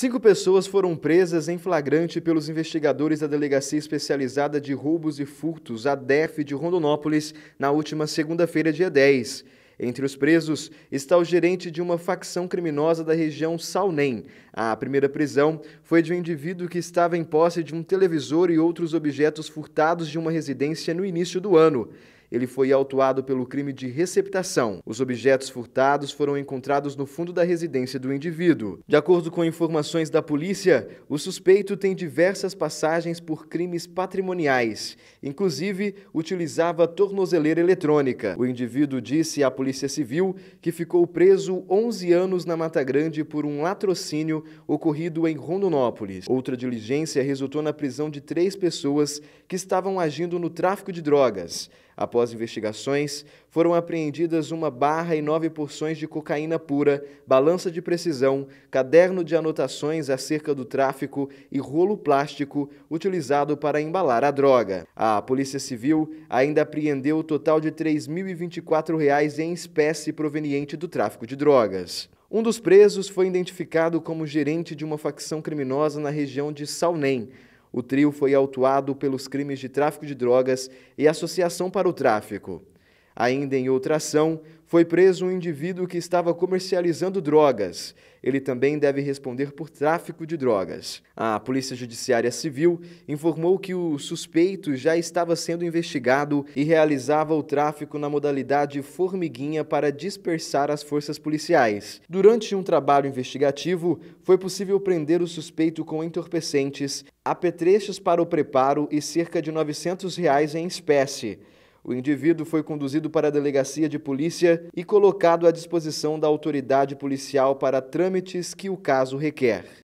Cinco pessoas foram presas em flagrante pelos investigadores da Delegacia Especializada de Roubos e Furtos, a DEF de Rondonópolis, na última segunda-feira, dia 10. Entre os presos está o gerente de uma facção criminosa da região Salnem. A primeira prisão foi de um indivíduo que estava em posse de um televisor e outros objetos furtados de uma residência no início do ano ele foi autuado pelo crime de receptação. Os objetos furtados foram encontrados no fundo da residência do indivíduo. De acordo com informações da polícia, o suspeito tem diversas passagens por crimes patrimoniais, inclusive utilizava tornozeleira eletrônica. O indivíduo disse à Polícia Civil que ficou preso 11 anos na Mata Grande por um latrocínio ocorrido em Rondonópolis. Outra diligência resultou na prisão de três pessoas que estavam agindo no tráfico de drogas. Após investigações, foram apreendidas uma barra e nove porções de cocaína pura, balança de precisão, caderno de anotações acerca do tráfico e rolo plástico utilizado para embalar a droga. A Polícia Civil ainda apreendeu o total de R$ 3.024 em espécie proveniente do tráfico de drogas. Um dos presos foi identificado como gerente de uma facção criminosa na região de Salnem. O trio foi autuado pelos crimes de tráfico de drogas e associação para o tráfico. Ainda em outra ação, foi preso um indivíduo que estava comercializando drogas. Ele também deve responder por tráfico de drogas. A Polícia Judiciária Civil informou que o suspeito já estava sendo investigado e realizava o tráfico na modalidade formiguinha para dispersar as forças policiais. Durante um trabalho investigativo, foi possível prender o suspeito com entorpecentes, apetrechos para o preparo e cerca de R$ 900 reais em espécie. O indivíduo foi conduzido para a delegacia de polícia e colocado à disposição da autoridade policial para trâmites que o caso requer.